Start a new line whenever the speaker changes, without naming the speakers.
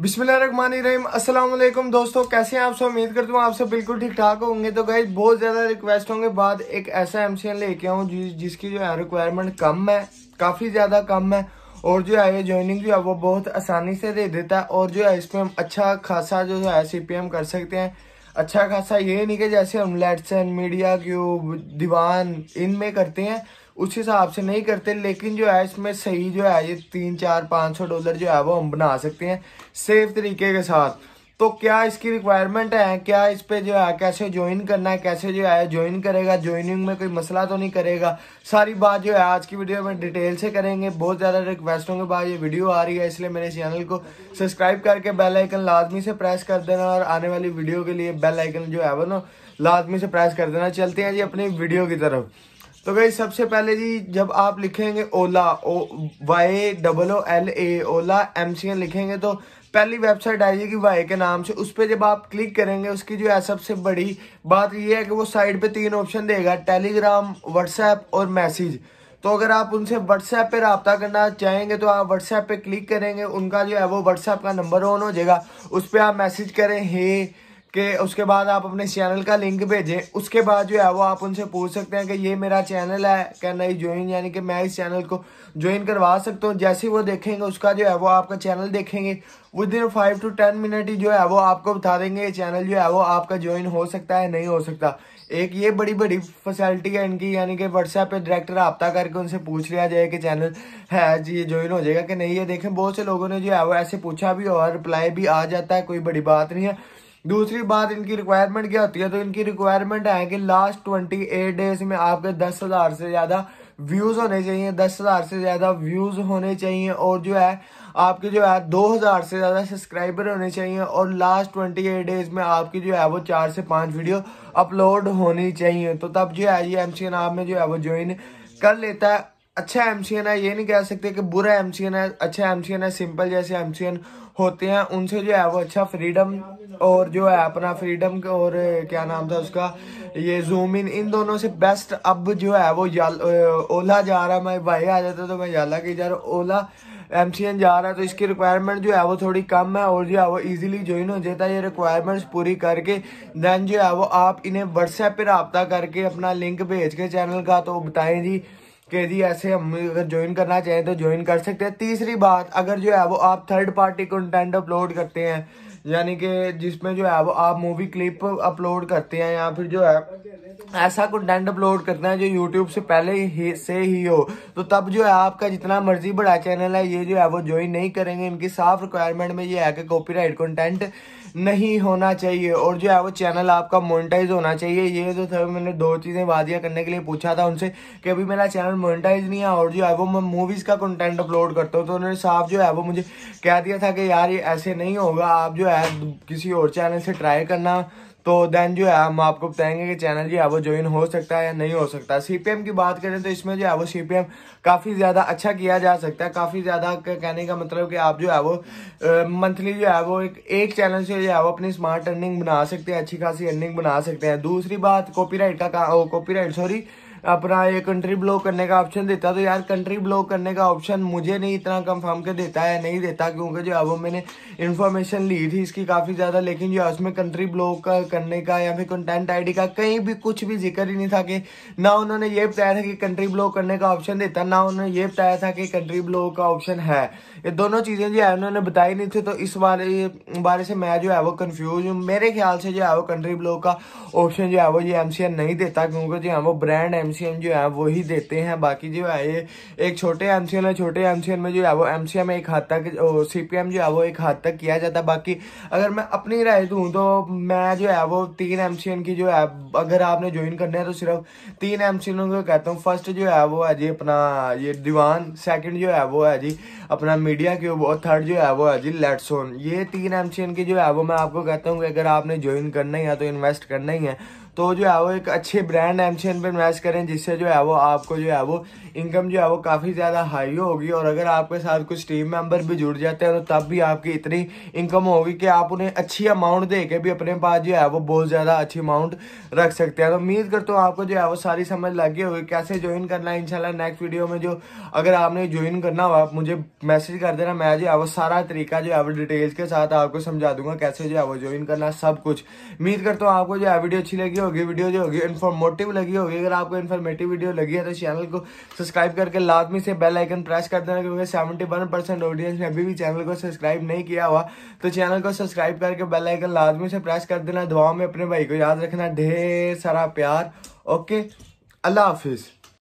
बिस्मिल्लाम असलम दोस्तों कैसे हैं आप सब उम्मीद करता हूँ आप सब बिल्कुल ठीक ठाक होंगे तो गाइज बहुत ज़्यादा रिक्वेस्ट होंगे बाद एक ऐसा एम लेके आऊँ जिस जिसकी जो है रिक्वायरमेंट कम है काफ़ी ज़्यादा कम है और जो है ये ज्वाइनिंग जो है वो बहुत आसानी से दे देता है और जो है इसमें हम अच्छा खासा जो है सी कर सकते हैं अच्छा खासा ये नहीं कि जैसे हम लेटसन मीडिया क्यूब दीवान इनमें करते हैं उस हिसाब से नहीं करते लेकिन जो है इसमें सही जो है ये तीन चार पाँच सौ डॉलर जो है वो हम बना सकते हैं सेफ तरीके के साथ तो क्या इसकी रिक्वायरमेंट है क्या इस पे जो है कैसे ज्वाइन करना है कैसे जो है ज्वाइन करेगा ज्वाइनिंग में कोई मसला तो नहीं करेगा सारी बात जो है आज की वीडियो में डिटेल से करेंगे बहुत ज़्यादा रिक्वेस्टों के बाद ये वीडियो आ रही है इसलिए मेरे चैनल को सब्सक्राइब करके बेल आइकन लाजमी से प्रेस कर देना और आने वाली वीडियो के लिए बेल आइकन जो है वो ना लाजमी से प्रेस कर देना चलते हैं जी अपनी वीडियो की तरफ तो भाई सबसे पहले जी जब आप लिखेंगे Ola O Y double O L A Ola M C N लिखेंगे तो पहली वेबसाइट आ जाएगी वाई के नाम से उस पर जब आप क्लिक करेंगे उसकी जो है सबसे बड़ी बात यह है कि वो साइड पे तीन ऑप्शन देगा टेलीग्राम व्हाट्सएप और मैसेज तो अगर आप उनसे व्हाट्सएप पे रबता करना चाहेंगे तो आप व्हाट्सएप पे क्लिक करेंगे उनका जो है वो व्हाट्सएप का नंबर ऑन हो जाएगा उस पर आप मैसेज करें हे कि उसके बाद आप अपने चैनल का लिंक भेजें उसके बाद जो है वो आप उनसे पूछ सकते हैं कि ये मेरा चैनल है क्या नई ज्वाइन यानी कि मैं इस चैनल को ज्वाइन करवा सकता हूँ जैसे ही वो देखेंगे उसका जो है वो आपका चैनल देखेंगे within five to ten minute ही जो है वो आपको बता देंगे ये चैनल जो है वो आपका ज्वाइन हो सकता है नहीं हो सकता एक ये बड़ी बड़ी फैसिलिटी है इनकी यानी कि व्हाट्सएप पे डायरेक्ट रबता करके उनसे पूछ लिया जाए कि चैनल है जी ये ज्वाइन हो जाएगा कि नहीं ये देखें बहुत से लोगों ने जो है वो ऐसे पूछा भी और रिप्लाई भी आ जाता है कोई बड़ी बात नहीं है दूसरी बात इनकी रिक्वायरमेंट क्या होती है तो इनकी रिक्वायरमेंट है कि लास्ट ट्वेंटी एट डेज में आपके दस हजार से ज्यादा व्यूज होने चाहिए दस हजार से ज्यादा व्यूज होने चाहिए और जो है आपके जो है दो हजार से ज्यादा सब्सक्राइबर होने चाहिए और लास्ट ट्वेंटी एट डेज में आपकी जो है वो चार से पांच वीडियो अपलोड होनी चाहिए तो तब जो है ये एम सी नाम में जो है वो ज्वाइन कर लेता है अच्छा एम है ये नहीं कह सकते कि बुरा एम है अच्छा एम है सिंपल जैसे एम होते हैं उनसे जो है वो अच्छा फ्रीडम और जो है अपना फ्रीडम और क्या नाम था उसका ये जूम इन इन दोनों से बेस्ट अब जो है वो ओला जा रहा है मैं भाई आ जाता तो मैं याला की जा रहा ओला एम जा रहा है तो इसकी रिक्वायरमेंट जो है वो थोड़ी कम है और जो है वो इजीली ज्वाइन हो जाता है ये रिक्वायरमेंट्स पूरी करके देन जो है वो आप इन्हें व्हाट्सएप पर रबता करके अपना लिंक भेज के चैनल का तो बताएं जी कि जी ऐसे हम अगर ज्वाइन करना चाहें तो ज्वाइन कर सकते हैं तीसरी बात अगर जो है वो आप थर्ड पार्टी कंटेंट अपलोड करते हैं यानी कि जिसमें जो है वो आप मूवी क्लिप अपलोड करते हैं या फिर जो है ऐसा कंटेंट अपलोड करना है जो यूट्यूब से पहले ही से ही हो तो तब जो है आपका जितना मर्जी बड़ा चैनल है ये जो है वो ज्वाइन नहीं करेंगे इनकी साफ रिक्वायरमेंट में ये है कि कॉपीराइट कंटेंट नहीं होना चाहिए और जो है वो चैनल आपका मोनिटाइज होना चाहिए ये जो था मैंने दो चीज़ें वादियाँ करने के लिए पूछा था उनसे कि अभी मेरा चैनल मोनिटाइज नहीं है और जो है वो मैं मूवीज़ का कंटेंट अपलोड करता हूँ तो उन्होंने साफ जो है वो मुझे कह दिया था कि यार ये ऐसे नहीं होगा आप जो है किसी और चैनल से ट्राई करना तो देन जो है हम आपको बताएंगे कि चैनल जो है वो ज्वाइन हो सकता है या नहीं हो सकता एम की बात करें तो इसमें जो है वो एम काफ़ी ज़्यादा अच्छा किया जा सकता है काफ़ी ज़्यादा कहने का मतलब कि आप जो है वो मंथली जो है वो एक एक चैनल से जो है वो अपनी स्मार्ट अर्निंग बना सकते हैं अच्छी खासी अर्निंग बना सकते हैं दूसरी बात कॉपी का, कॉपी राइट सॉरी अपना ये कंट्री ब्लॉक करने का ऑप्शन देता है तो यार कंट्री ब्लॉक करने का ऑप्शन मुझे नहीं इतना कंफर्म के देता है नहीं देता क्योंकि जो अब मैंने इन्फॉर्मेशन ली थी इसकी काफ़ी ज़्यादा लेकिन जो उसमें कंट्री ब्लॉक करने का या फिर कंटेंट आई का कहीं भी कुछ भी जिक्र ही नहीं था कि ना उन्होंने ये बताया था कि कंट्री ब्लॉक करने का ऑप्शन देता ना उन्होंने ये बताया था कि कंट्री ब्लॉक का ऑप्शन है ये दोनों चीज़ें जो है उन्होंने बताई नहीं थी तो इस बारे बारे से मैं जो है वो कन्फ्यूज हूँ मेरे ख्याल से जो है वो कंट्री ब्लॉक का ऑप्शन जो है वो ये एम नहीं देता क्योंकि जो है वो ब्रांड एम एमसीएम जो है वो ही देते हैं बाकी जो है ये एक छोटे एमसीएम है छोटे एमसीएम में जो है वो एमसीएम एक हद तक सीपीएम जो है वो एक हद तक किया जाता है बाकी अगर मैं अपनी राय दूँ तो मैं जो है वो तीन एमसीएम की जो है अगर आपने ज्वाइन करना है तो सिर्फ तीन एमसीएम को कहता हूँ फर्स्ट जो है वो है जी अपना ये दीवान सेकेंड जो है वो है जी अपना मीडिया के और थर्ड जो है वो है जी लेट्सोन ये तीन एम की जो है वो मैं आपको कहता हूँ कि अगर आपने ज्वाइन करना ही है तो इन्वेस्ट करना ही है तो जो है वो एक अच्छे ब्रांड एम सी पर मैच करें जिससे जो है वो आपको जो है वो इनकम जो है वो काफ़ी ज़्यादा हाई होगी और अगर आपके साथ कुछ टीम मेम्बर भी जुड़ जाते हैं तो तब भी आपकी इतनी इनकम होगी कि आप उन्हें अच्छी अमाउंट दे के भी अपने पास जो है वो बहुत ज़्यादा अच्छी अमाउंट रख सकते हैं तो उम्मीद करता हूँ आपको जो है वो सारी समझ लगी होगी कैसे ज्वाइन करना है इनशाला नेक्स्ट वीडियो में जो अगर आपने ज्वाइन करना हो आप मुझे मैसेज कर देना मैं जो है वो सारा तरीका जो है वो डिटेल्स के साथ आपको समझा दूंगा कैसे जो है वो ज्वाइन करना सब कुछ उम्मीद करता हूँ आपको जो है वीडियो अच्छी लगी होगी होगी वीडियो जो होगी इन्फॉर्मेटिव लगी होगी अगर आपको इन्फॉर्मेटिव वीडियो लगी है तो चैनल को सब्सक्राइब करके लाजमी से बेल आइकन प्रेस कर देना क्योंकि सेवेंटी वन परसेंट ऑडियंस ने अभी भी चैनल को सब्सक्राइब नहीं किया हुआ तो चैनल को सब्सक्राइब करके बेल आइकन लाजमी से प्रेस कर देना दुआ में अपने भाई को याद रखना ढेर सारा प्यार ओके अल्लाह हाफिज़